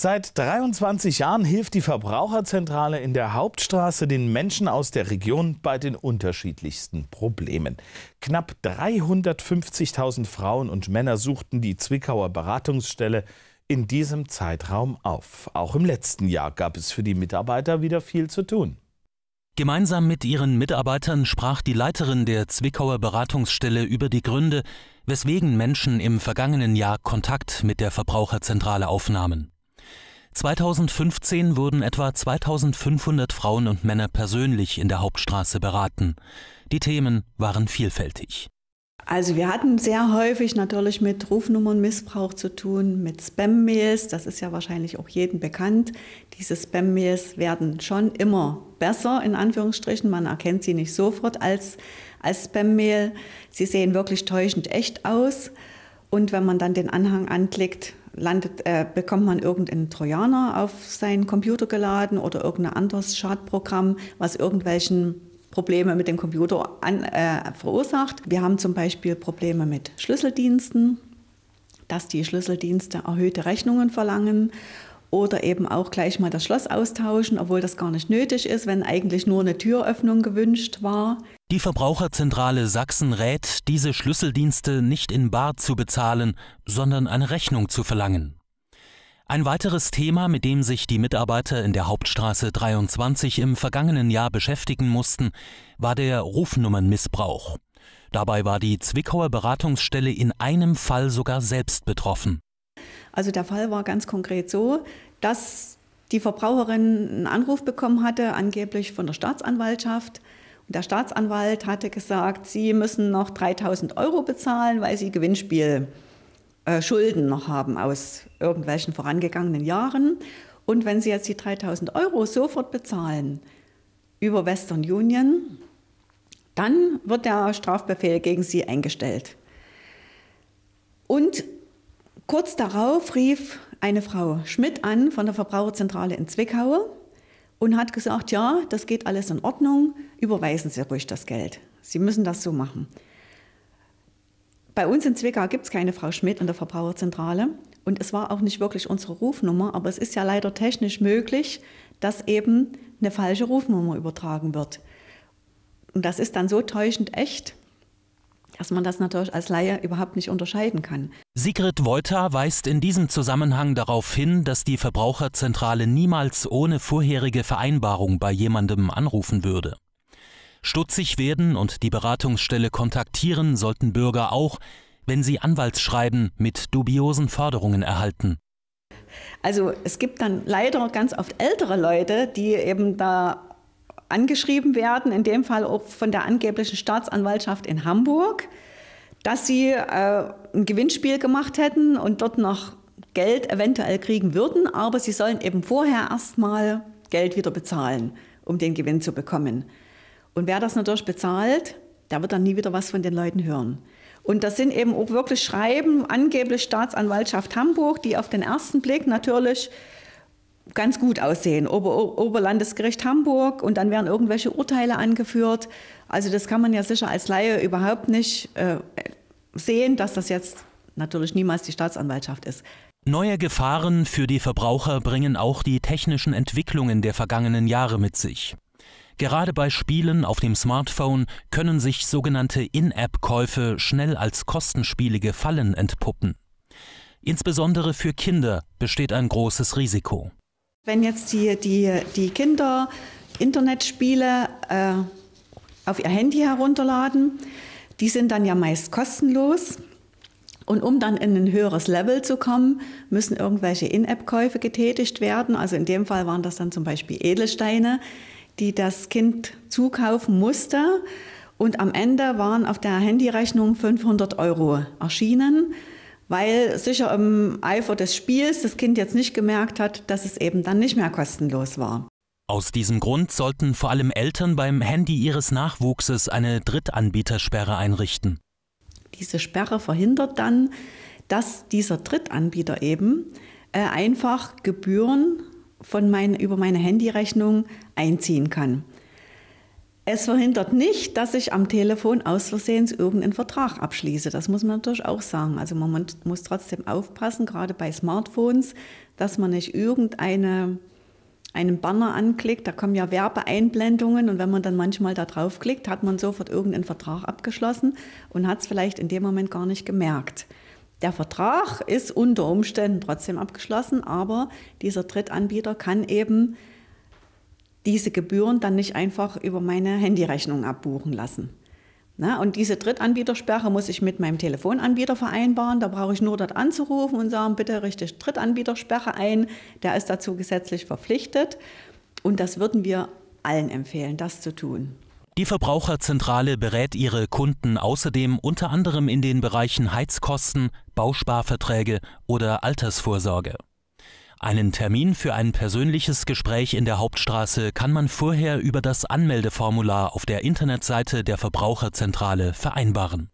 Seit 23 Jahren hilft die Verbraucherzentrale in der Hauptstraße den Menschen aus der Region bei den unterschiedlichsten Problemen. Knapp 350.000 Frauen und Männer suchten die Zwickauer Beratungsstelle in diesem Zeitraum auf. Auch im letzten Jahr gab es für die Mitarbeiter wieder viel zu tun. Gemeinsam mit ihren Mitarbeitern sprach die Leiterin der Zwickauer Beratungsstelle über die Gründe, weswegen Menschen im vergangenen Jahr Kontakt mit der Verbraucherzentrale aufnahmen. 2015 wurden etwa 2500 Frauen und Männer persönlich in der Hauptstraße beraten. Die Themen waren vielfältig. Also wir hatten sehr häufig natürlich mit Rufnummernmissbrauch zu tun, mit Spam-Mails, das ist ja wahrscheinlich auch jedem bekannt. Diese Spam-Mails werden schon immer besser, in Anführungsstrichen. Man erkennt sie nicht sofort als, als Spam-Mail. Sie sehen wirklich täuschend echt aus. Und wenn man dann den Anhang anklickt, landet, äh, bekommt man irgendeinen Trojaner auf seinen Computer geladen oder irgendein anderes Schadprogramm, was irgendwelchen Probleme mit dem Computer an, äh, verursacht. Wir haben zum Beispiel Probleme mit Schlüsseldiensten, dass die Schlüsseldienste erhöhte Rechnungen verlangen oder eben auch gleich mal das Schloss austauschen, obwohl das gar nicht nötig ist, wenn eigentlich nur eine Türöffnung gewünscht war. Die Verbraucherzentrale Sachsen rät, diese Schlüsseldienste nicht in Bar zu bezahlen, sondern eine Rechnung zu verlangen. Ein weiteres Thema, mit dem sich die Mitarbeiter in der Hauptstraße 23 im vergangenen Jahr beschäftigen mussten, war der Rufnummernmissbrauch. Dabei war die Zwickauer Beratungsstelle in einem Fall sogar selbst betroffen. Also der Fall war ganz konkret so, dass die Verbraucherin einen Anruf bekommen hatte, angeblich von der Staatsanwaltschaft. Und der Staatsanwalt hatte gesagt, sie müssen noch 3000 Euro bezahlen, weil sie Gewinnspielschulden äh, noch haben aus irgendwelchen vorangegangenen Jahren. Und wenn sie jetzt die 3000 Euro sofort bezahlen über Western Union, dann wird der Strafbefehl gegen sie eingestellt. Und Kurz darauf rief eine Frau Schmidt an von der Verbraucherzentrale in Zwickau und hat gesagt, ja, das geht alles in Ordnung, überweisen Sie ruhig das Geld. Sie müssen das so machen. Bei uns in Zwickau gibt es keine Frau Schmidt in der Verbraucherzentrale und es war auch nicht wirklich unsere Rufnummer, aber es ist ja leider technisch möglich, dass eben eine falsche Rufnummer übertragen wird. Und das ist dann so täuschend echt, dass man das natürlich als Laie überhaupt nicht unterscheiden kann. Sigrid Wolter weist in diesem Zusammenhang darauf hin, dass die Verbraucherzentrale niemals ohne vorherige Vereinbarung bei jemandem anrufen würde. Stutzig werden und die Beratungsstelle kontaktieren sollten Bürger auch, wenn sie Anwaltsschreiben mit dubiosen Forderungen erhalten. Also es gibt dann leider ganz oft ältere Leute, die eben da angeschrieben werden, in dem Fall auch von der angeblichen Staatsanwaltschaft in Hamburg, dass sie äh, ein Gewinnspiel gemacht hätten und dort noch Geld eventuell kriegen würden, aber sie sollen eben vorher erstmal Geld wieder bezahlen, um den Gewinn zu bekommen. Und wer das natürlich bezahlt, der wird dann nie wieder was von den Leuten hören. Und das sind eben auch wirklich Schreiben, angeblich Staatsanwaltschaft Hamburg, die auf den ersten Blick natürlich ganz gut aussehen. Ober Oberlandesgericht Hamburg und dann werden irgendwelche Urteile angeführt. Also das kann man ja sicher als Laie überhaupt nicht äh, sehen, dass das jetzt natürlich niemals die Staatsanwaltschaft ist. Neue Gefahren für die Verbraucher bringen auch die technischen Entwicklungen der vergangenen Jahre mit sich. Gerade bei Spielen auf dem Smartphone können sich sogenannte In-App-Käufe schnell als kostenspielige Fallen entpuppen. Insbesondere für Kinder besteht ein großes Risiko. Wenn jetzt die, die, die Kinder Internetspiele äh, auf ihr Handy herunterladen, die sind dann ja meist kostenlos. Und um dann in ein höheres Level zu kommen, müssen irgendwelche In-App-Käufe getätigt werden. Also in dem Fall waren das dann zum Beispiel Edelsteine, die das Kind zukaufen musste. Und am Ende waren auf der Handyrechnung 500 Euro erschienen weil sicher im Eifer des Spiels das Kind jetzt nicht gemerkt hat, dass es eben dann nicht mehr kostenlos war. Aus diesem Grund sollten vor allem Eltern beim Handy ihres Nachwuchses eine Drittanbietersperre einrichten. Diese Sperre verhindert dann, dass dieser Drittanbieter eben äh, einfach Gebühren von mein, über meine Handyrechnung einziehen kann. Es verhindert nicht, dass ich am Telefon aus Versehens irgendeinen Vertrag abschließe. Das muss man natürlich auch sagen. Also man muss trotzdem aufpassen, gerade bei Smartphones, dass man nicht irgendeine einen Banner anklickt, da kommen ja Werbeeinblendungen und wenn man dann manchmal da draufklickt, hat man sofort irgendeinen Vertrag abgeschlossen und hat es vielleicht in dem Moment gar nicht gemerkt. Der Vertrag ist unter Umständen trotzdem abgeschlossen, aber dieser Drittanbieter kann eben diese Gebühren dann nicht einfach über meine Handyrechnung abbuchen lassen. Na, und diese Drittanbietersperre muss ich mit meinem Telefonanbieter vereinbaren. Da brauche ich nur dort anzurufen und sagen, bitte richte Drittanbietersperre ein. Der ist dazu gesetzlich verpflichtet. Und das würden wir allen empfehlen, das zu tun. Die Verbraucherzentrale berät ihre Kunden außerdem unter anderem in den Bereichen Heizkosten, Bausparverträge oder Altersvorsorge. Einen Termin für ein persönliches Gespräch in der Hauptstraße kann man vorher über das Anmeldeformular auf der Internetseite der Verbraucherzentrale vereinbaren